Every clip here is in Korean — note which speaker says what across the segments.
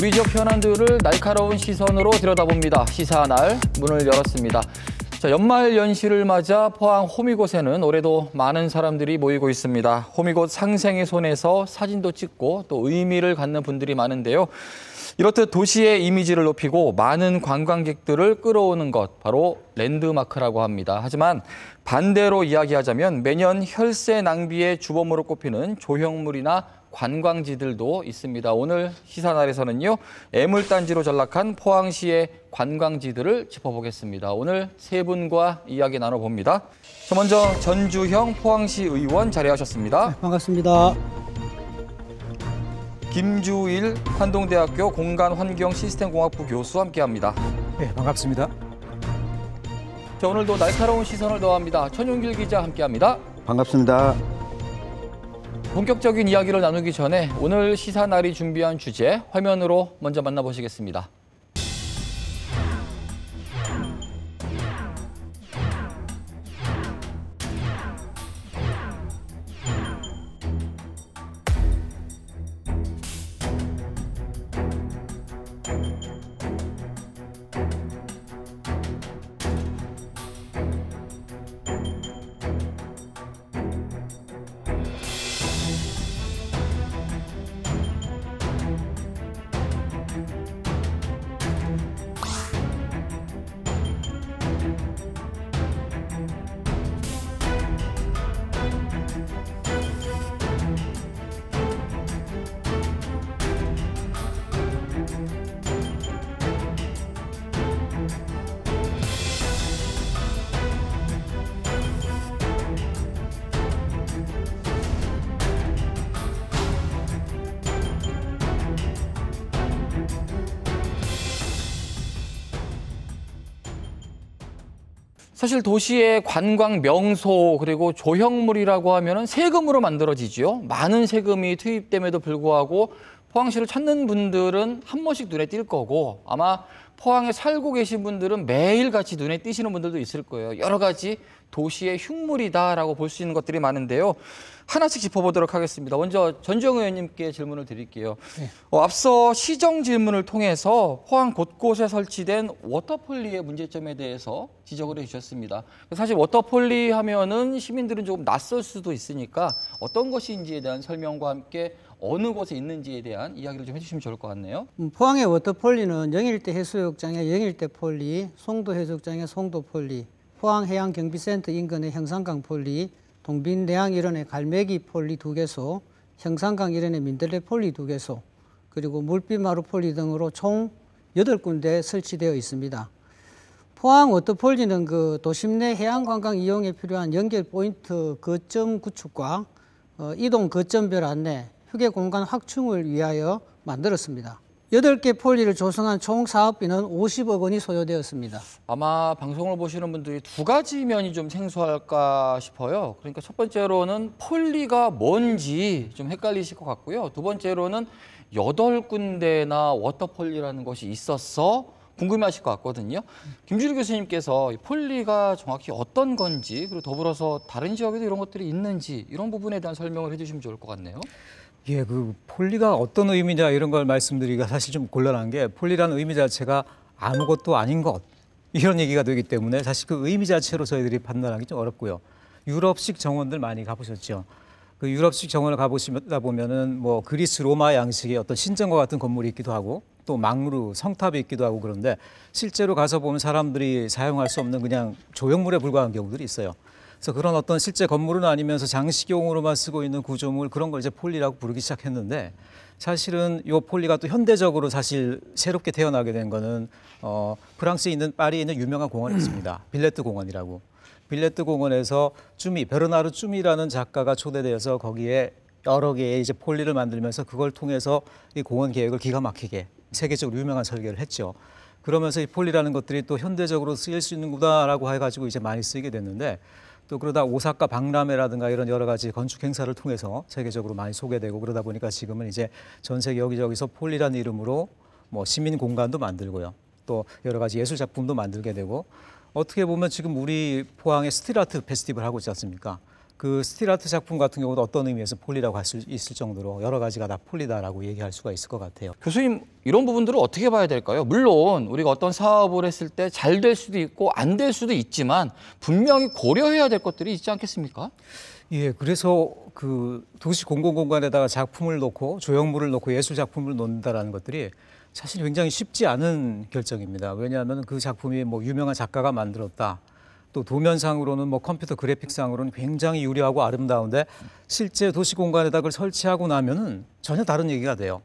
Speaker 1: 우리 지역 현안들을 날카로운 시선으로 들여다봅니다. 시사날 문을 열었습니다. 자, 연말 연시를 맞아 포항 호미곶에는 올해도 많은 사람들이 모이고 있습니다. 호미곶 상생의 손에서 사진도 찍고 또 의미를 갖는 분들이 많은데요. 이렇듯 도시의 이미지를 높이고 많은 관광객들을 끌어오는 것 바로 랜드마크라고 합니다. 하지만 반대로 이야기하자면 매년 혈세 낭비의 주범으로 꼽히는 조형물이나 관광지들도 있습니다. 오늘 시사날에서는요. 애물단지로 전락한 포항시의 관광지들을 짚어보겠습니다. 오늘 세 분과 이야기 나눠봅니다. 저 먼저 전주형 포항시 의원 자리하셨습니다. 네, 반갑습니다. 김주일 한동대학교 공간환경시스템공학부 교수 함께합니다.
Speaker 2: 네, 반갑습니다.
Speaker 1: 자, 오늘도 날카로운 시선을 더합니다. 천용길 기자 함께합니다.
Speaker 2: 반갑습니다.
Speaker 1: 본격적인 이야기를 나누기 전에 오늘 시사날이 준비한 주제 화면으로 먼저 만나보시겠습니다. 사실 도시의 관광 명소 그리고 조형물이라고 하면 세금으로 만들어지지요. 많은 세금이 투입됨에도 불구하고 포항시를 찾는 분들은 한 번씩 눈에 띌 거고 아마 포항에 살고 계신 분들은 매일같이 눈에 띄시는 분들도 있을 거예요. 여러 가지 도시의 흉물이다라고 볼 수 있는 것들이 많은데요. 하나씩 짚어보도록 하겠습니다. 먼저 전정 의원님께 질문을 드릴게요. 네. 어, 앞서 시정 질문을 통해서 포항 곳곳에 설치된 워터폴리의 문제점에 대해서 지적을 해주셨습니다. 사실 워터폴리 하면은 시민들은 조금 낯설 수도 있으니까 어떤 것인지에 대한 설명과 함께 어느 곳에 있는지에 대한 이야기를 좀 해주시면 좋을 것 같네요. 음,
Speaker 3: 포항의 워터폴리는 영일대 해수욕장의 영일대 폴리, 송도 해수욕장의 송도 폴리, 포항해양경비센터 인근의 형산강 폴리, 동빈대항 일원의 갈매기 폴리 두개소 형산강 일원의 민들레 폴리 두개소 그리고 물빛마루 폴리 등으로 총 여덟 군데 설치되어 있습니다. 포항 워터폴리는 그 도심 내 해양관광 이용에 필요한 연결 포인트 거점 구축과 어, 이동 거점별 안내, 휴게 공간 확충을 위하여 만들었습니다. 여덟 개 폴리를 조성한 총 사업비는 50억 원이 소요되었습니다.
Speaker 1: 아마 방송을 보시는 분들이 두 가지 면이 좀 생소할까 싶어요. 그러니까 첫 번째로는 폴리가 뭔지 좀 헷갈리실 것 같고요. 두 번째로는 여덟 군데나 워터폴리라는 것이 있었어 궁금해하실 것 같거든요. 김주일 교수님께서 폴리가 정확히 어떤 건지 그리고 더불어서 다른 지역에도 이런 것들이 있는지 이런 부분에 대한 설명을 해주시면 좋을 것 같네요.
Speaker 4: 예, 그 폴리가 어떤 의미냐 이런 걸 말씀드리기가 사실 좀 곤란한 게 폴리라는 의미 자체가 아무것도 아닌 것 이런 얘기가 되기 때문에 사실 그 의미 자체로 저희들이 판단하기 좀 어렵고요. 유럽식 정원들 많이 가보셨죠. 그 유럽식 정원을 가보시다 보면은 뭐 그리스 로마 양식의 어떤 신전과 같은 건물이 있기도 하고 또 망루 성탑이 있기도 하고 그런데 실제로 가서 보면 사람들이 사용할 수 없는 그냥 조형물에 불과한 경우들이 있어요. 그래서 그런 어떤 실제 건물은 아니면서 장식용으로만 쓰고 있는 구조물 그런 걸 이제 폴리라고 부르기 시작했는데 사실은 이 폴리가 또 현대적으로 사실 새롭게 태어나게 된 거는 어, 프랑스에 있는 파리에 있는 유명한 공원이 있습니다. 빌레트 공원이라고. 빌레트 공원에서 쭈미 베르나르 쭈미라는 작가가 초대되어서 거기에 여러 개의 이제 폴리를 만들면서 그걸 통해서 이 공원 계획을 기가 막히게 세계적으로 유명한 설계를 했죠. 그러면서 이 폴리라는 것들이 또 현대적으로 쓰일 수 있는구나라고 해가지고 이제 많이 쓰이게 됐는데 또 그러다 오사카 박람회라든가 이런 여러 가지 건축 행사를 통해서 세계적으로 많이 소개되고 그러다 보니까 지금은 이제 전 세계 여기저기서 폴리라는 이름으로 뭐 시민 공간도 만들고요. 또 여러 가지 예술 작품도 만들게 되고 어떻게 보면 지금 우리 포항에 스틸 아트 페스티벌 하고 있지 않습니까? 그 스틸아트 작품 같은 경우도 어떤 의미에서 폴리라고 할 수 있을 정도로 여러 가지가 다 폴리다라고 얘기할 수가 있을 것 같아요. 교수님 이런 부분들을 어떻게
Speaker 1: 봐야 될까요? 물론 우리가 어떤 사업을 했을 때 잘 될 수도 있고 안 될 수도 있지만
Speaker 4: 분명히 고려해야 될 것들이 있지 않겠습니까? 예, 그래서 그 도시 공공 공간에다가 작품을 놓고 조형물을 놓고 예술 작품을 놓는다라는 것들이 사실 굉장히 쉽지 않은 결정입니다. 왜냐하면 그 작품이 뭐 유명한 작가가 만들었다. 또 도면상으로는 뭐 컴퓨터 그래픽상으로는 굉장히 유리하고 아름다운데 실제 도시 공간에다 그걸 설치하고 나면은 전혀 다른 얘기가 돼요.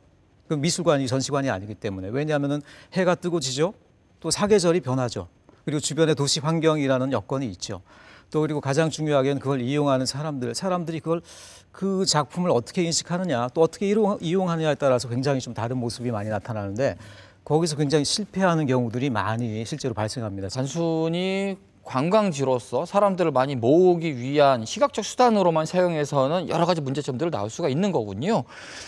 Speaker 4: 그 미술관이 전시관이 아니기 때문에 왜냐하면은 해가 뜨고 지죠. 또 사계절이 변하죠. 그리고 주변의 도시 환경이라는 여건이 있죠. 또 그리고 가장 중요하게는 그걸 이용하는 사람들, 사람들이 그걸 그 작품을 어떻게 인식하느냐, 또 어떻게 이용하느냐에 따라서 굉장히 좀 다른 모습이 많이 나타나는데 거기서 굉장히 실패하는 경우들이 많이 실제로 발생합니다. 단순히 관광지로서
Speaker 1: 사람들을 많이 모으기 위한 시각적 수단으로만 사용해서는 여러 가지 문제점들을 나올 수가 있는 거군요.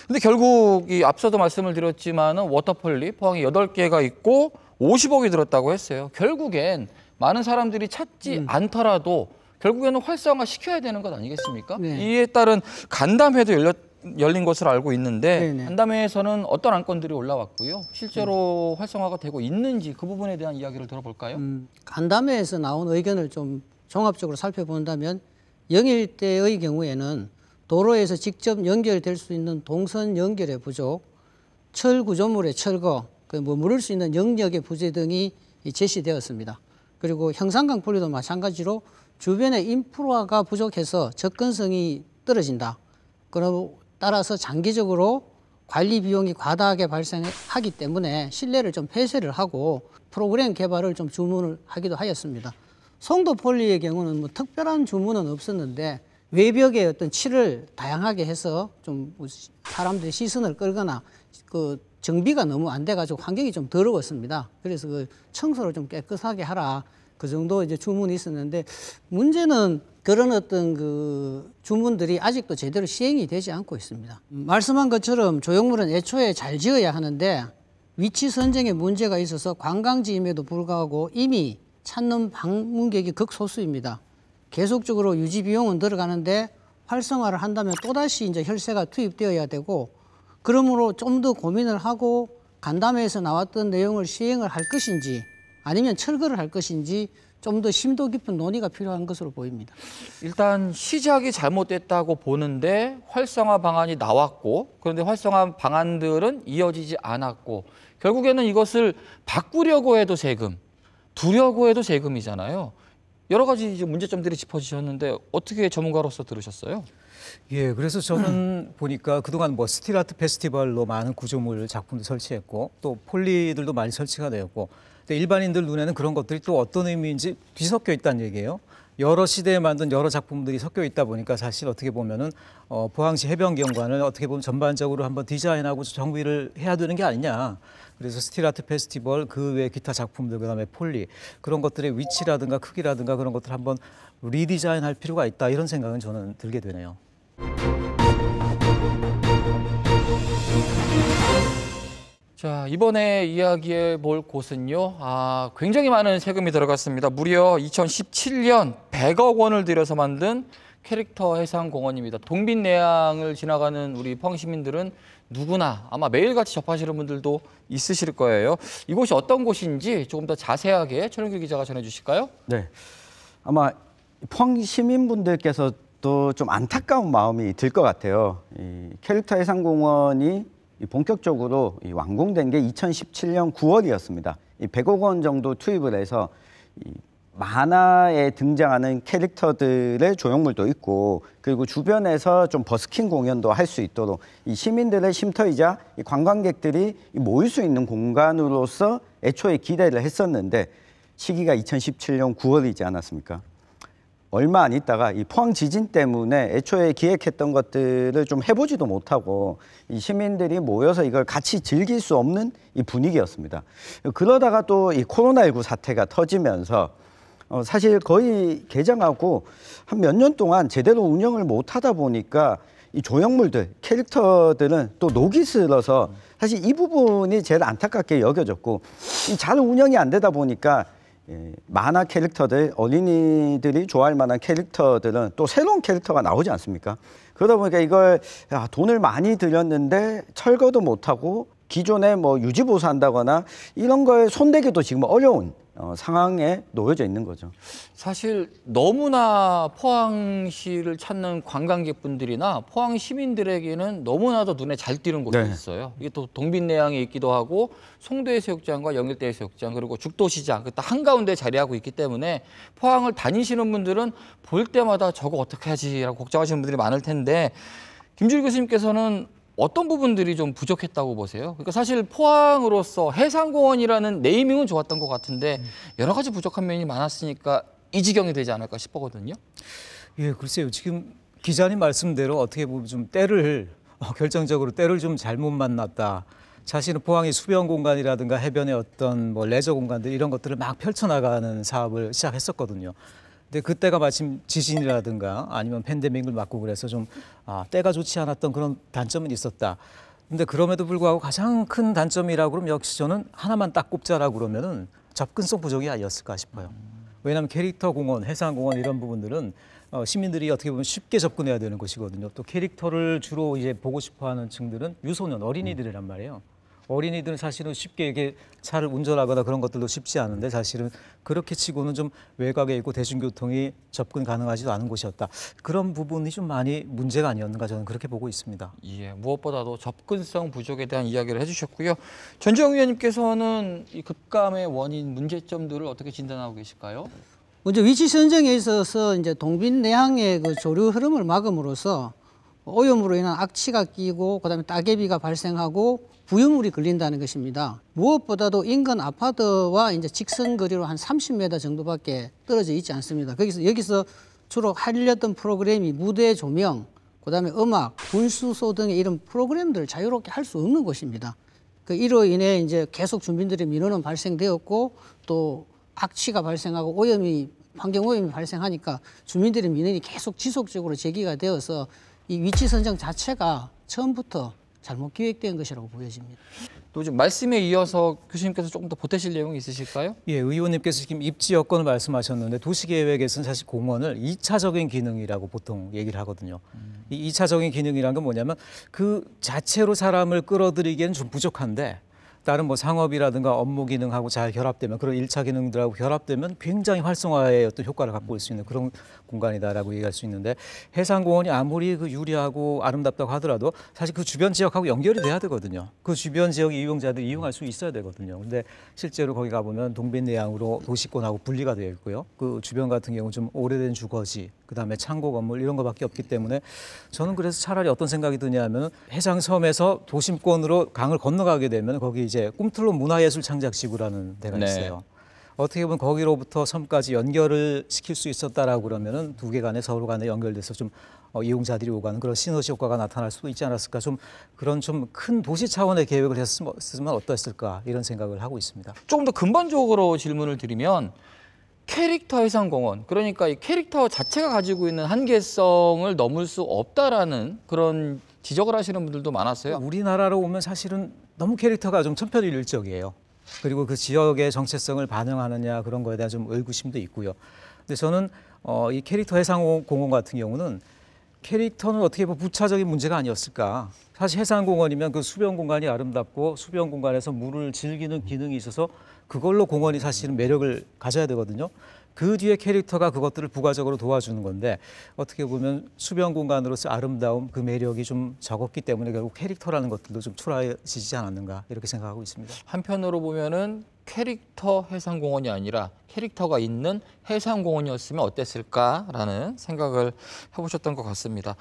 Speaker 1: 근데 결국 이 앞서도 말씀을 드렸지만은 워터폴리 포항에 여덟 개가 있고 50억이 들었다고 했어요. 결국엔 많은 사람들이 찾지 음. 않더라도 결국에는 활성화 시켜야 되는 것 아니겠습니까? 네. 이에 따른 간담회도 열렸 열린 것으로 알고 있는데 네 간담회에서는 어떤 안건들이 올라왔고요. 실제로 네. 활성화가 되고 있는지 그 부분에 대한 이야기를 들어볼까요? 음, 간담회에서
Speaker 3: 나온 의견을 좀 종합적으로 살펴본다면 영일대의 경우에는 도로에서 직접 연결될 수 있는 동선 연결의 부족, 철 구조물의 철거, 그 뭐 물을 수 있는 영역의 부재 등이 제시되었습니다. 그리고 형상강 분류도 마찬가지로 주변의 인프라가 부족해서 접근성이 떨어진다. 그럼 따라서 장기적으로 관리 비용이 과다하게 발생하기 때문에 신뢰를 좀 폐쇄를 하고 프로그램 개발을 좀 주문을 하기도 하였습니다. 송도 폴리의 경우는 뭐 특별한 주문은 없었는데 외벽에 어떤 칠을 다양하게 해서 좀 뭐 사람들의 시선을 끌거나 그 정비가 너무 안 돼가지고 환경이 좀 더러웠습니다. 그래서 그 청소를 좀 깨끗하게 하라 그 정도 이제 주문이 있었는데 문제는 그런 어떤 그 주문들이 아직도 제대로 시행이 되지 않고 있습니다. 말씀한 것처럼 조형물은 애초에 잘 지어야 하는데 위치 선정에 문제가 있어서 관광지임에도 불구하고 이미 찾는 방문객이 극소수입니다. 계속적으로 유지 비용은 들어가는데 활성화를 한다면 또다시 이제 혈세가 투입되어야 되고 그러므로 좀 더 고민을 하고 간담회에서 나왔던 내용을 시행을 할 것인지 아니면 철거를 할 것인지 좀더 심도 깊은 논의가
Speaker 1: 필요한 것으로 보입니다. 일단 시작이 잘못됐다고 보는데 활성화 방안이 나왔고 그런데 활성화 방안들은 이어지지 않았고 결국에는 이것을 바꾸려고 해도 세금, 두려고 해도 세금이잖아요. 여러 가지
Speaker 4: 이제 문제점들이 짚어지셨는데 어떻게 전문가로서 들으셨어요? 예, 그래서 저는 보니까 그동안 뭐 스틸아트 페스티벌로 많은 구조물 작품도 설치했고 또 폴리들도 많이 설치가 되었고 근데 일반인들 눈에는 그런 것들이 또 어떤 의미인지 뒤섞여 있다는 얘기예요. 여러 시대에 만든 여러 작품들이 섞여 있다 보니까 사실 어떻게 보면은 어, 포항시 해변경관을 어떻게 보면 전반적으로 한번 디자인하고 정비를 해야 되는 게 아니냐. 그래서 스틸아트 페스티벌 그외 기타 작품들 그다음에 폴리 그런 것들의 위치라든가 크기라든가 그런 것들 한번 리디자인할 필요가 있다 이런 생각은 저는 들게 되네요. 자, 이번에 이야기해
Speaker 1: 볼 곳은요. 아, 굉장히 많은 세금이 들어갔습니다. 무려 2017년 100억 원을 들여서 만든 캐릭터 해상공원입니다. 동빈내양을 지나가는 우리 포항 시민들은 누구나 아마 매일같이 접하시는 분들도 있으실 거예요. 이곳이 어떤 곳인지 조금 더 자세하게 최영규 기자가 전해주실까요?
Speaker 2: 네. 아마 포항 시민분들께서 또좀 안타까운 마음이 들 것 같아요. 이 캐릭터 해상공원이 본격적으로 완공된 게 2017년 9월이었습니다. 100억 원 정도 투입을 해서 만화에 등장하는 캐릭터들의 조형물도 있고 그리고 주변에서 좀 버스킹 공연도 할 수 있도록 이 시민들의 쉼터이자 이 관광객들이 모일 수 있는 공간으로서 애초에 기대를 했었는데 시기가 2017년 9월이지 않았습니까? 얼마 안 있다가 이 포항 지진 때문에 애초에 기획했던 것들을 좀 해보지도 못하고 이 시민들이 모여서 이걸 같이 즐길 수 없는 이 분위기였습니다. 그러다가 또 이 코로나19 사태가 터지면서 어, 사실 거의 개장하고 한 몇 년 동안 제대로 운영을 못 하다 보니까 이 조형물들, 캐릭터들은 또 녹이 슬어서 사실 이 부분이 제일 안타깝게 여겨졌고 이 잘 운영이 안 되다 보니까 예, 만화 캐릭터들 어린이들이 좋아할 만한 캐릭터들은 또 새로운 캐릭터가 나오지 않습니까? 그러다 보니까 이걸 야, 아, 돈을 많이 들였는데 철거도 못하고 기존에 뭐 유지보수한다거나 이런 거에 손대기도 지금 어려운 어, 상황에 놓여져 있는 거죠.
Speaker 1: 사실 너무나 포항시를 찾는 관광객분들이나 포항 시민들에게는 너무나도 눈에 잘 띄는 곳이 네. 있어요. 이게 또 동빈내양에 있기도 하고 송도해수욕장과 영일대해수욕장 그리고 죽도시장 그 딱 한가운데 자리하고 있기 때문에 포항을 다니시는 분들은 볼 때마다 저거 어떻게 하지라고 걱정하시는 분들이 많을 텐데 김주일 교수님께서는 어떤 부분들이 좀 부족했다고 보세요? 그러니까 사실 포항으로서 해상공원이라는 네이밍은 좋았던 것 같은데 음. 여러 가지 부족한 면이 많았으니까 이 지경이 되지 않을까
Speaker 4: 싶거든요. 예, 글쎄요. 지금 기자님 말씀대로 어떻게 보면 좀 때를 어, 결정적으로 때를 좀 잘못 만났다. 자신은 포항의 수변 공간이라든가 해변의 어떤 뭐 레저 공간들 이런 것들을 막 펼쳐나가는 사업을 시작했었거든요. 근데 네, 그때가 마침 지진이라든가 아니면 팬데믹을 맞고 그래서 좀 아, 때가 좋지 않았던 그런 단점은 있었다. 근데 그럼에도 불구하고 가장 큰 단점이라고 그러면 역시 저는 하나만 딱 꼽자라고 그러면은 접근성 부족이 아니었을까 싶어요. 왜냐하면 캐릭터 공원, 해상공원 이런 부분들은 어, 시민들이 어떻게 보면 쉽게 접근해야 되는 것이거든요. 또 캐릭터를 주로 이제 보고 싶어하는 층들은 유소년, 어린이들이란 말이에요. 어린이들은 사실은 쉽게 이게 차를 운전하거나 그런 것들도 쉽지 않은데 사실은 그렇게 치고는 좀 외곽에 있고 대중교통이 접근 가능하지도 않은 곳이었다. 그런 부분이 좀 많이 문제가 아니었는가 저는 그렇게 보고 있습니다. 예, 무엇보다도
Speaker 1: 접근성 부족에 대한 이야기를 해주셨고요. 전주 위원님께서는 이 급감의 원인 문제점들을 어떻게 진단하고 계실까요? 먼저 위치 선정에
Speaker 3: 있어서 이제 동빈 내항의 그 조류 흐름을 막음으로써 오염으로 인한 악취가 끼고 그다음에 따개비가 발생하고 부유물이 걸린다는 것입니다. 무엇보다도 인근 아파트와 이제 직선 거리로 한 30m 정도밖에 떨어져 있지 않습니다. 거기서 여기서 주로 하려던 프로그램이 무대 조명, 그다음에 음악, 분수소 등의 이런 프로그램들을 자유롭게 할 수 없는 곳입니다. 그 이로 인해 이제 계속 주민들의 민원은 발생되었고 또 악취가 발생하고 오염이 환경 오염이 발생하니까 주민들의 민원이 계속 지속적으로 제기가 되어서 이 위치 선정 자체가
Speaker 1: 처음부터 잘못 기획된 것이라고 보여집니다. 또 지금 말씀에 이어서 교수님께서 조금 더 보태실 내용이 있으실까요?
Speaker 4: 예, 의원님께서 지금 입지 여건을 말씀하셨는데 도시계획에서는 사실 공원을 2차적인 기능이라고 보통 얘기를 하거든요. 음. 이 2차적인 기능이란 건 뭐냐면 그 자체로 사람을 끌어들이기엔 좀 부족한데 다른 뭐 상업이라든가 업무 기능하고 잘 결합되면 그런 일차 기능들하고 결합되면 굉장히 활성화의 어떤 효과를 갖고 올 수 있는 그런 공간이다라고 얘기할 수 있는데 해상공원이 아무리 그 유리하고 아름답다고 하더라도 사실 그 주변 지역하고 연결이 돼야 되거든요. 그 주변 지역 이용자들이 이용할 수 있어야 되거든요. 근데 실제로 거기 가보면 동빈내양으로 도시권하고 분리가 되어 있고요. 그 주변 같은 경우 좀 오래된 주거지 그다음에 창고 건물 이런 거밖에 없기 때문에 저는 그래서 차라리 어떤 생각이 드냐면 해장섬에서 도심권으로 강을 건너가게 되면 거기 이제 꿈틀로 문화예술 창작지구라는 데가 네. 있어요. 어떻게 보면 거기로부터 섬까지 연결을 시킬 수 있었다라고 그러면은 두 개 간에 서울 간에 연결돼서 좀 어, 이용자들이 오가는 그런 시너지 효과가 나타날 수도 있지 않았을까 좀 그런 좀 큰 도시 차원의 계획을 했으면 어떠했을까 이런 생각을 하고 있습니다. 조금 더 근본적으로 질문을 드리면 캐릭터 해상 공원 그러니까 이
Speaker 1: 캐릭터 자체가 가지고 있는 한계성을 넘을 수 없다라는 그런 지적을
Speaker 4: 하시는 분들도 많았어요. 우리나라로 오면 사실은 너무 캐릭터가 좀 천편일률적이에요. 그리고 그 지역의 정체성을 반영하느냐 그런 거에 대한 좀 의구심도 있고요. 근데 저는 어, 이 캐릭터 해상 공원 같은 경우는 캐릭터는 어떻게 보면 부차적인 문제가 아니었을까. 사실 해상공원이면 그 수변 공간이 아름답고 수변 공간에서 물을 즐기는 기능이 있어서 그걸로 공원이 사실은 매력을 가져야 되거든요. 그 뒤에 캐릭터가 그것들을 부가적으로 도와주는 건데 어떻게 보면 수변 공간으로서 아름다움 그 매력이 좀 적었기 때문에 결국 캐릭터라는 것들도 좀 초라해지지 않았는가 이렇게 생각하고 있습니다.
Speaker 1: 한편으로 보면은 캐릭터 해상공원이 아니라 캐릭터가 있는 해상공원이었으면 어땠을까라는 생각을 해보셨던 것 같습니다.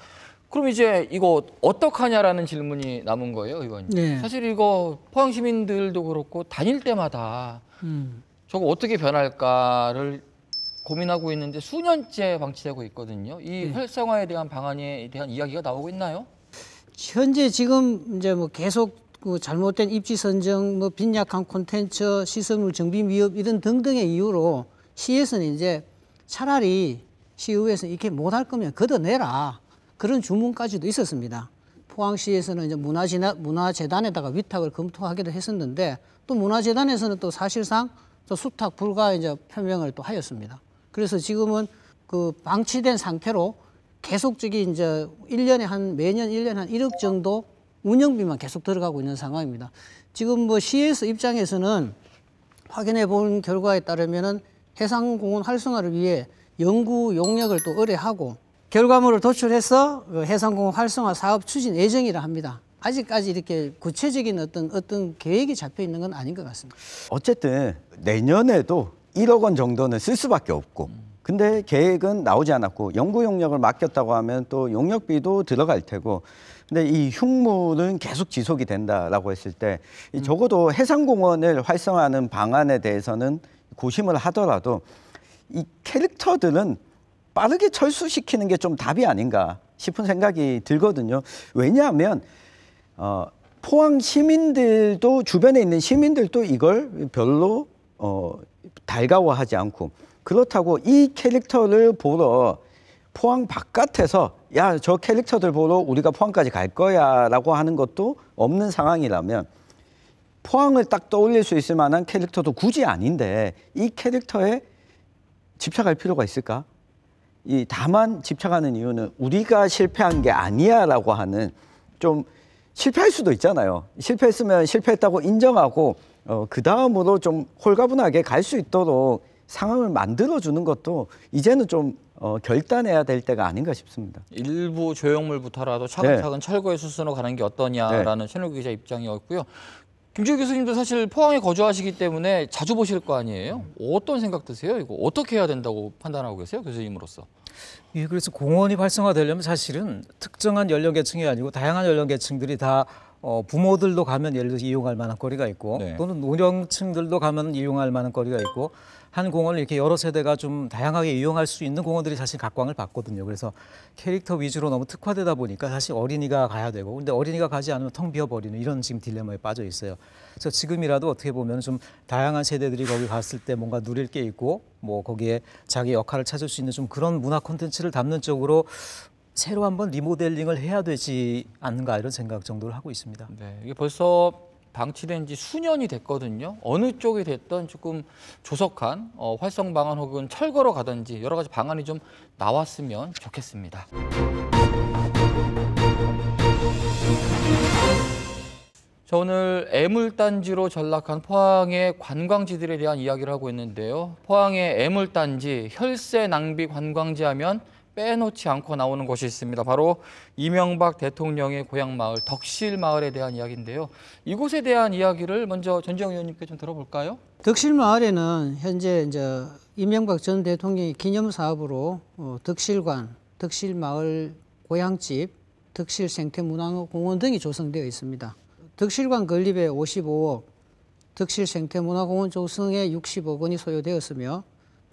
Speaker 1: 그럼 이제 이거 어떡하냐라는 질문이 남은 거예요, 의원님. 네. 사실 이거 포항 시민들도 그렇고 다닐 때마다 음. 저거 어떻게 변할까를 고민하고 있는데 수년째 방치되고 있거든요. 이 네. 활성화에 대한 방안에 대한 이야기가 나오고 있나요?
Speaker 3: 현재 지금 이제 뭐 계속 그 잘못된 입지 선정, 뭐 빈약한 콘텐츠, 시설물 정비 위협 이런 등등의 이유로 시에서는 이제 차라리 시의회에서 이렇게 못 할 거면 걷어내라. 그런 주문까지도 있었습니다. 포항시에서는 이제 문화진나 문화재단에다가 위탁을 검토하기도 했었는데 또 문화재단에서는 또 사실상 또 수탁 불가 이제 표명을 또 하였습니다. 그래서 지금은 그 방치된 상태로 계속적인 이제 일년에한 매년 일년한일억 정도 운영비만 계속 들어가고 있는 상황입니다. 지금 뭐 시에서 입장에서는 확인해 본 결과에 따르면은 해상공원 활성화를 위해 연구 용역을 또 의뢰하고 결과물을 도출해서 그 해상공업 활성화 사업 추진 예정이라 합니다. 아직까지 이렇게 구체적인 어떤 어떤 계획이 잡혀 있는 건 아닌 것 같습니다.
Speaker 2: 어쨌든 내년에도 1억 원 정도는 쓸 수밖에 없고 근데 계획은 나오지 않았고 연구 용역을 맡겼다고 하면 또 용역비도 들어갈 테고 근데 이 흉물은 계속 지속이 된다라고 했을 때 음. 적어도 해상공원을 활성화하는 방안에 대해서는 고심을 하더라도 이 캐릭터들은 빠르게 철수시키는 게 좀 답이 아닌가 싶은 생각이 들거든요. 왜냐하면 어, 포항 시민들도 주변에 있는 시민들도 이걸 별로 어, 달가워하지 않고 그렇다고 이 캐릭터를 보러 포항 바깥에서 야 저 캐릭터들 보러 우리가 포항까지 갈 거야라고 하는 것도 없는 상황이라면 포항을 딱 떠올릴 수 있을 만한 캐릭터도 굳이 아닌데 이 캐릭터에 집착할 필요가 있을까? 이 다만 집착하는 이유는 우리가 실패한 게 아니야라고 하는 좀 실패할 수도 있잖아요. 실패했으면 실패했다고 인정하고 어, 그 다음으로 좀 홀가분하게 갈 수 있도록 상황을 만들어 주는 것도 이제는 좀 어, 결단해야 될 때가 아닌가 싶습니다.
Speaker 1: 일부 조형물부터라도 차근차근 네. 철거의 수순으로 가는 게 어떠냐라는 네. 최노 기자 입장이었고요. 김지우 교수님도 사실 포항에 거주하시기 때문에 자주 보실 거 아니에요? 음. 어떤 생각 드세요? 이거 어떻게 해야 된다고 판단하고 계세요? 교수님으로서.
Speaker 4: 예, 그래서 공원이 활성화되려면 사실은 특정한 연령계층이 아니고 다양한 연령계층들이 다 어, 부모들도 가면 예를 들어서 이용할 만한 거리가 있고 네. 또는 노령층들도 가면 이용할 만한 거리가 있고 한 공원을 이렇게 여러 세대가 좀 다양하게 이용할 수 있는 공원들이 사실 각광을 받거든요. 그래서 캐릭터 위주로 너무 특화되다 보니까 사실 어린이가 가야 되고 근데 어린이가 가지 않으면 텅 비어버리는 이런 지금 딜레마에 빠져 있어요. 그래서 지금이라도 어떻게 보면 좀 다양한 세대들이 거기 갔을 때 뭔가 누릴 게 있고 뭐 거기에 자기 역할을 찾을 수 있는 좀 그런 문화 콘텐츠를 담는 쪽으로 새로 한번 리모델링을 해야 되지 않는가 이런 생각 정도를 하고 있습니다. 네, 이게 벌써 방치된 지 수년이 됐거든요. 어느
Speaker 1: 쪽이 됐던 조금 조속한 어, 활성 방안 혹은 철거로 가든지 여러 가지 방안이 좀 나왔으면 좋겠습니다. 저 오늘 애물단지로 전락한 포항의 관광지들에 대한 이야기를 하고 있는데요. 포항의 애물단지, 혈세 낭비 관광지 하면 빼놓지 않고 나오는 곳이 있습니다. 바로 이명박 대통령의 고향 마을 덕실 마을에 대한 이야기인데요. 이곳에 대한 이야기를 먼저 전지영 의원님께 좀 들어볼까요?
Speaker 3: 덕실 마을에는 현재 이제 이명박 전 대통령의 기념 사업으로 어, 덕실관, 덕실 마을 고향집, 덕실 생태문화공원 등이 조성되어 있습니다. 덕실관 건립에 55억, 덕실 생태문화공원 조성에 60억 원이 소요되었으며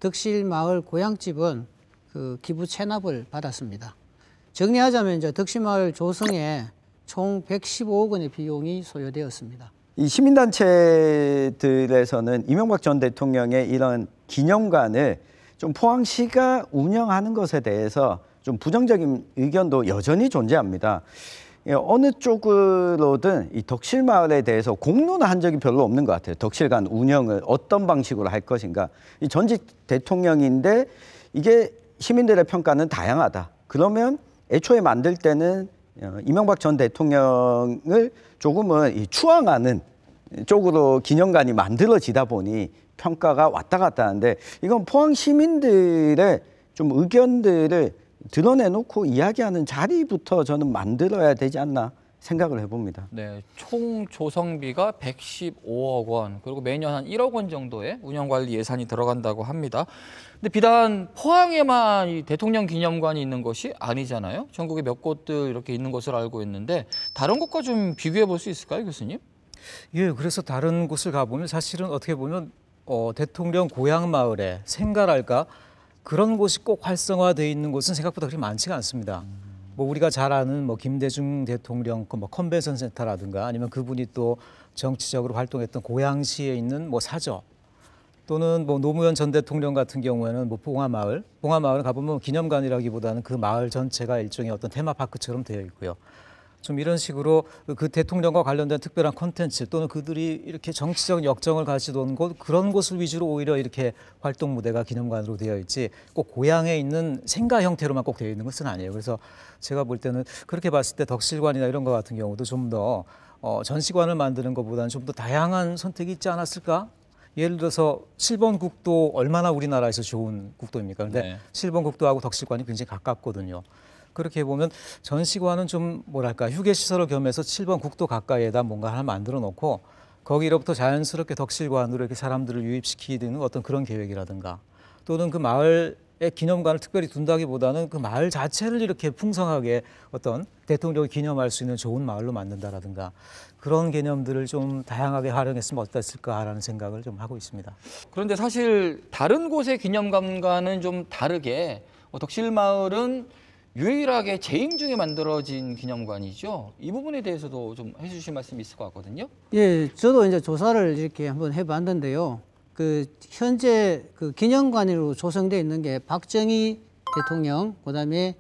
Speaker 3: 덕실 마을 고향집은 그 기부 체납을 받았습니다. 정리하자면 이제 덕심마을 조성에 총 115억 원의 비용이 소요되었습니다.
Speaker 2: 이 시민단체들에서는 이명박 전 대통령의 이런 기념관을 좀 포항시가 운영하는 것에 대해서 좀 부정적인 의견도 여전히 존재합니다. 예, 어느 쪽으로든 이 덕실 마을에 대해서 공론화한 적이 별로 없는 것 같아요. 덕실 관 운영을 어떤 방식으로 할 것인가. 이 전직 대통령인데 이게 시민들의 평가는 다양하다. 그러면 애초에 만들 때는 어, 이명박 전 대통령을 조금은 추앙하는 쪽으로 기념관이 만들어지다 보니 평가가 왔다 갔다 하는데 이건 포항 시민들의 좀 의견들을 드러내놓고 이야기하는 자리부터 저는 만들어야 되지 않나 생각을 해봅니다.
Speaker 1: 네, 총 조성비가 115억 원, 그리고 매년 한 1억 원 정도의 운영관리 예산이 들어간다고 합니다. 근데 비단 포항에만 이 대통령 기념관이 있는 것이 아니잖아요. 전국에 몇 곳들 이렇게 있는 것을 알고 있는데
Speaker 4: 다른 곳과 좀 비교해 볼 수 있을까요, 교수님? 예, 그래서 다른 곳을 가보면 사실은 어떻게 보면 어, 대통령 고향 마을에 생가랄까 그런 곳이 꼭 활성화돼 있는 곳은 생각보다 그렇게 많지가 않습니다. 음. 뭐 우리가 잘 아는 뭐 김대중 대통령 그뭐 컨벤션 센터라든가 아니면 그분이 또 정치적으로 활동했던 고양시에 있는 뭐 사저 또는 뭐 노무현 전 대통령 같은 경우에는 뭐 봉화마을, 봉화마을 가보면 기념관이라기보다는 그 마을 전체가 일종의 어떤 테마파크처럼 되어 있고요. 좀 이런 식으로 그 대통령과 관련된 특별한 콘텐츠 또는 그들이 이렇게 정치적 역정을 가지던 곳 그런 곳을 위주로 오히려 이렇게 활동 무대가 기념관으로 되어 있지 꼭 고향에 있는 생가 형태로만 꼭 되어 있는 것은 아니에요. 그래서 제가 볼 때는 그렇게 봤을 때 덕실관이나 이런 것 같은 경우도 좀 더 어, 전시관을 만드는 것보다는 좀 더 다양한 선택이 있지 않았을까? 예를 들어서 7번 국도 얼마나 우리나라에서 좋은 국도입니까? 근데 네. 7번 국도하고 덕실관이 굉장히 가깝거든요. 그렇게 보면 전시관은 좀 뭐랄까 휴게 시설을 겸해서 7번 국도 가까이에다 뭔가 하나 만들어 놓고 거기로부터 자연스럽게 덕실관으로 이렇게 사람들을 유입시키는 어떤 그런 계획이라든가 또는 그 마을의 기념관을 특별히 둔다기보다는 그 마을 자체를 이렇게 풍성하게 어떤 대통령을 기념할 수 있는 좋은 마을로 만든다라든가 그런 개념들을 좀 다양하게 활용했으면 어땠을까라는 생각을 좀 하고 있습니다. 그런데 사실 다른 곳의 기념관과는 좀 다르게
Speaker 1: 덕실마을은 유일하게 재임 중에 만들어진 기념관이죠. 이 부분에 대해서도 좀 해주실 말씀이 있을 것 같거든요.
Speaker 3: 예, 저도 이제 조사를 이렇게 한번 해봤는데요. 그 현재 그 기념관으로 조성돼 있는 게 박정희 대통령, 그다음에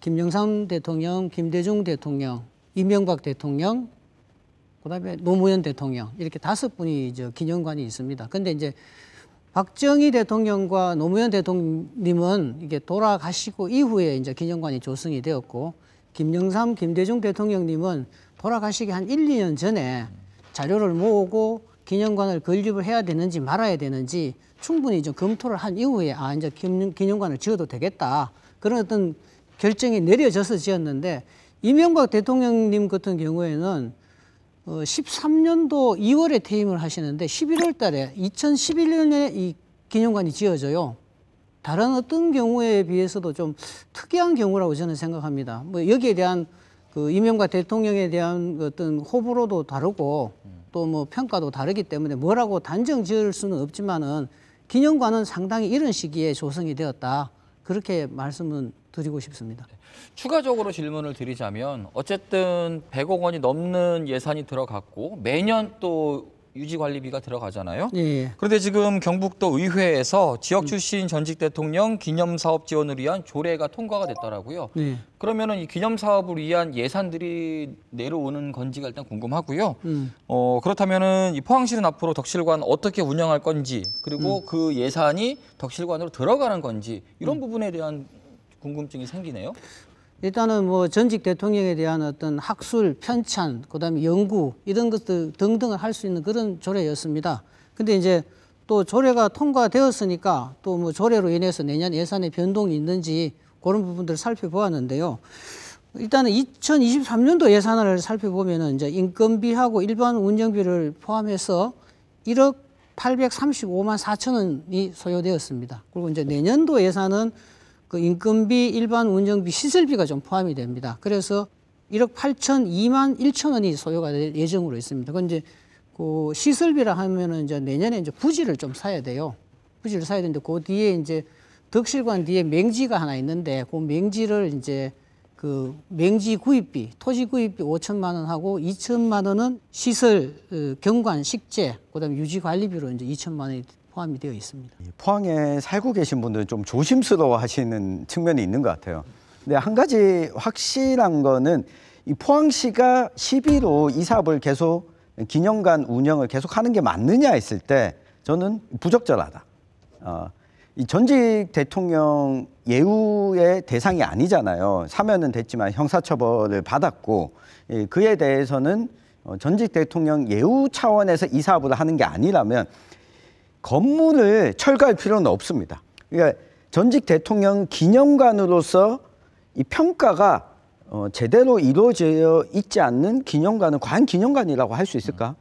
Speaker 3: 김영삼 대통령, 김대중 대통령, 이명박 대통령, 그다음에 노무현 대통령 이렇게 다섯 분이 저 기념관이 있습니다. 근데 이제 박정희 대통령과 노무현 대통령님은 이게 돌아가시고 이후에 이제 기념관이 조성이 되었고 김영삼, 김대중 대통령님은 돌아가시기 한 1, 2년 전에 자료를 모으고 기념관을 건립을 해야 되는지 말아야 되는지 충분히 좀 검토를 한 이후에 아 이제 기념관을 지어도 되겠다 그런 어떤 결정이 내려져서 지었는데 이명박 대통령님 같은 경우에는 어, 13년도 2월에 퇴임을 하시는데 11월 달에 2011년에 이 기념관이 지어져요. 다른 어떤 경우에 비해서도 좀 특이한 경우라고 저는 생각합니다. 뭐 여기에 대한 그 이명과 대통령에 대한 그 어떤 호불호도 다르고 또 뭐 평가도 다르기 때문에 뭐라고 단정 지을 수는 없지만은 기념관은 상당히 이런 시기에 조성이 되었다. 그렇게 말씀은 드리고 싶습니다. 네.
Speaker 1: 추가적으로 질문을 드리자면 어쨌든 100억 원이 넘는 예산이 들어갔고 매년 또 유지관리비가 들어가잖아요. 예, 예. 그런데 지금 경북도 의회에서 지역 출신 전직 대통령 기념사업 지원을 위한 조례가 통과가 됐더라고요. 예. 그러면은 이 기념사업을 위한 예산들이 내려오는 건지가 일단 궁금하고요. 음. 어, 그렇다면은 이 포항시는 앞으로 덕실관 어떻게 운영할 건지 그리고 음. 그 예산이 덕실관으로 들어가는 건지 이런 음. 부분에 대한
Speaker 3: 궁금증이 생기네요. 일단은 뭐 전직 대통령에 대한 어떤 학술, 편찬, 그다음에 연구 이런 것들 등등을 할 수 있는 그런 조례였습니다. 근데 이제 또 조례가 통과되었으니까 또 뭐 조례로 인해서 내년 예산에 변동이 있는지 그런 부분들을 살펴보았는데요. 일단은 2023년도 예산을 살펴보면 이제 인건비하고 일반 운영비를 포함해서 1억 835만 4천 원이 소요되었습니다. 그리고 이제 내년도 예산은 그 인건비, 일반 운영비, 시설비가 좀 포함이 됩니다. 그래서 1억 8천, 2만 1천 원이 소요가 될 예정으로 있습니다. 그건 이제 그 시설비라 하면은 이제 내년에 이제 부지를 좀 사야 돼요. 부지를 사야 되는데 그 뒤에 이제 덕실관 뒤에 맹지가 하나 있는데 그 맹지를 이제 그 맹지 구입비, 토지 구입비 5천만 원하고 2천만 원은 시설 어, 경관 식재, 그다음 유지 관리비로 이제 2천만 원이 포함이 되어 있습니다.
Speaker 2: 포항에 살고 계신 분들은 좀 조심스러워 하시는 측면이 있는 것 같아요. 근데 한 가지 확실한 거는 이 포항시가 12로 이 사업을 계속 기념관 운영을 계속 하는 게 맞느냐 했을 때 저는 부적절하다. 어, 이 전직 대통령 예우의 대상이 아니잖아요. 사면은 됐지만 형사처벌을 받았고 예, 그에 대해서는 어, 전직 대통령 예우 차원에서 이 사업을 하는 게 아니라면 건물을 철거할 필요는 없습니다. 그러니까 전직 대통령 기념관으로서 이 평가가 어, 제대로 이루어져 있지 않는 기념관은 과연 기념관이라고 할 수 있을까?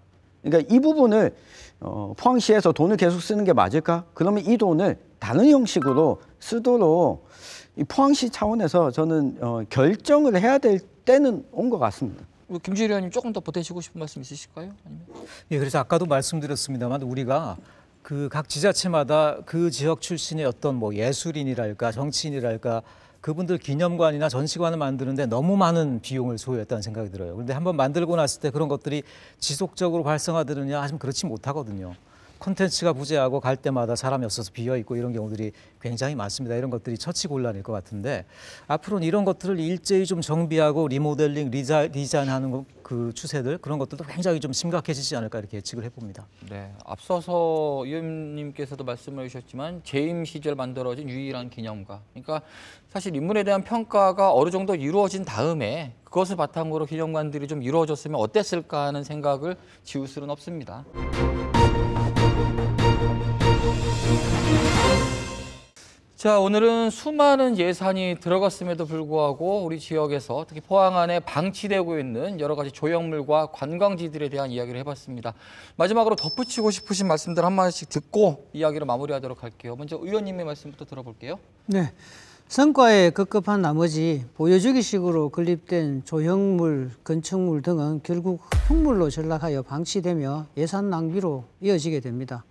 Speaker 2: 그러니까 이 부분을 어, 포항시에서 돈을 계속 쓰는 게 맞을까? 그러면 이 돈을 다른 형식으로 쓰도록 이 포항시 차원에서 저는 어, 결정을 해야 될 때는 온 것 같습니다.
Speaker 1: 뭐 김주일 의원님 조금 더 보태시고 싶은 말씀 있으실까요? 아니면...
Speaker 2: 예, 그래서 아까도 말씀드렸습니다만 우리가
Speaker 4: 그각 지자체마다 그 지역 출신의 어떤 뭐 예술인이랄까 정치인이랄까 그분들 기념관이나 전시관을 만드는데 너무 많은 비용을 소요했다는 생각이 들어요. 그런데 한번 만들고 났을 때 그런 것들이 지속적으로 활성화되느냐 하시면 그렇지 못하거든요. 콘텐츠가 부재하고 갈 때마다 사람이 없어서 비어 있고 이런 경우들이 굉장히 많습니다. 이런 것들이 처치 곤란일 것 같은데 앞으로는 이런 것들을 일제히 좀 정비하고 리모델링, 리자, 리자인하는 그 추세들 그런 것들도 굉장히 좀 심각해지지 않을까 이렇게 예측을 해봅니다. 네, 앞서서
Speaker 1: 위원님께서도 말씀을 주셨지만 재임 시절 만들어진 유일한 기념가. 그러니까 사실 인물에 대한 평가가 어느 정도 이루어진 다음에 그것을 바탕으로 기념관들이 좀 이루어졌으면 어땠을까 하는 생각을 지울 수는 없습니다. 자, 오늘은 수많은 예산이 들어갔음에도 불구하고 우리 지역에서 특히 포항 안에 방치되고 있는 여러 가지 조형물과 관광지들에 대한 이야기를 해봤습니다. 마지막으로 덧붙이고 싶으신 말씀들 한 마디씩 듣고 이야기를 마무리하도록 할게요. 먼저 의원님의 말씀부터 들어볼게요.
Speaker 3: 네. 성과에 급급한 나머지 보여주기식으로 건립된 조형물, 건축물 등은 결국 흙물로 전락하여 방치되며 예산 낭비로 이어지게 됩니다.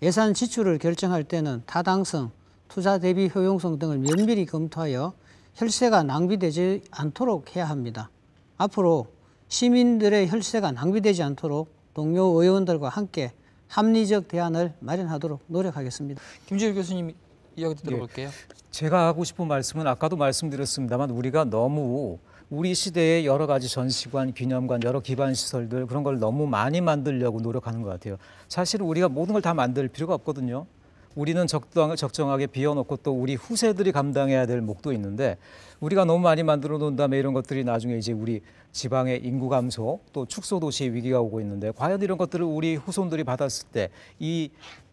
Speaker 3: 예산 지출을 결정할 때는 타당성, 투자 대비 효용성 등을 면밀히 검토하여 혈세가 낭비되지 않도록 해야 합니다. 앞으로 시민들의 혈세가 낭비되지 않도록 동료 의원들과 함께 합리적 대안을
Speaker 4: 마련하도록 노력하겠습니다. 김지일 교수님 이야기 들어볼게요. 예, 제가 하고 싶은 말씀은 아까도 말씀드렸습니다만 우리가 너무 우리 시대의 여러 가지 전시관, 기념관, 여러 기반 시설들 그런 걸 너무 많이 만들려고 노력하는 것 같아요. 사실 우리가 모든 걸 다 만들 필요가 없거든요. 우리는 적당, 적정하게 비워놓고 또 우리 후세들이 감당해야 될 목도 있는데 우리가 너무 많이 만들어 놓은 다음에 이런 것들이 나중에 이제 우리 지방의 인구 감소 또 축소 도시의 위기가 오고 있는데 과연 이런 것들을 우리 후손들이 받았을 때이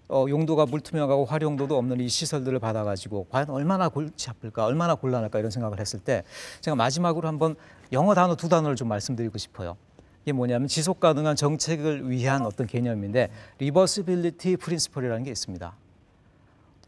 Speaker 4: 어, 용도가 불투명하고 활용도도 없는 이 시설들을 받아가지고 과연 얼마나 골치 아플까, 얼마나 곤란할까 이런 생각을 했을 때 제가 마지막으로 한번 영어 단어 두 단어를 좀 말씀드리고 싶어요. 이게 뭐냐면 지속 가능한 정책을 위한 어떤 개념인데 리버시빌리티 프린스플이라는 게 있습니다.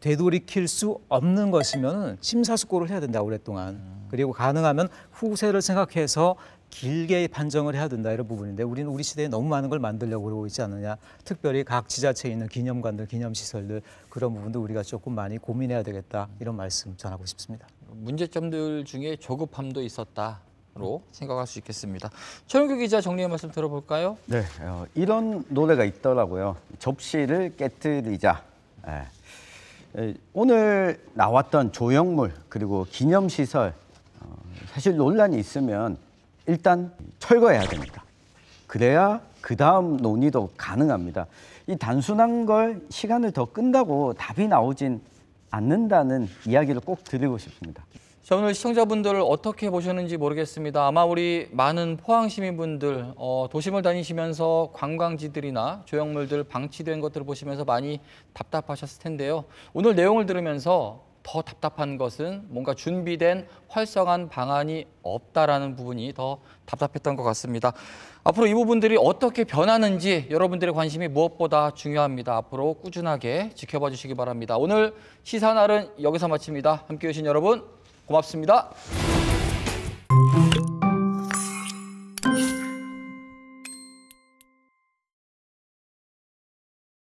Speaker 4: 되돌이킬 수 없는 것이면 심사숙고를 해야 된다 오랫동안 그리고 가능하면 후세를 생각해서 길게 판정을 해야 된다 이런 부분인데 우리는 우리 시대에 너무 많은 걸 만들려고 그러고 있지 않느냐 특별히 각 지자체에 있는 기념관들 기념시설들 그런 부분도 우리가 조금 많이 고민해야 되겠다 이런 말씀 전하고 싶습니다
Speaker 1: 문제점들 중에 조급함도 있었다 로 생각할 수 있겠습니다. 최영규 기자 정리의 말씀 들어볼까요?
Speaker 2: 네, 어, 이런 노래가 있더라고요. 접시를 깨뜨리자. 네. 오늘 나왔던 조형물 그리고 기념시설 어, 사실 논란이 있으면 일단 철거해야 됩니다. 그래야 그 다음 논의도 가능합니다. 이 단순한 걸 시간을 더 끈다고 답이 나오진 않는다는 이야기를 꼭 드리고 싶습니다.
Speaker 1: 자, 오늘 시청자분들 어떻게 보셨는지 모르겠습니다. 아마 우리 많은 포항 시민분들 어, 도심을 다니시면서 관광지들이나 조형물들 방치된 것들을 보시면서 많이 답답하셨을 텐데요. 오늘 내용을 들으면서 더 답답한 것은 뭔가 준비된 활성한 방안이 없다라는 부분이 더 답답했던 것 같습니다. 앞으로 이 부분들이 어떻게 변하는지 여러분들의 관심이 무엇보다 중요합니다. 앞으로 꾸준하게 지켜봐 주시기 바랍니다. 오늘 시사날은 여기서 마칩니다. 함께해 주신 여러분 고맙습니다.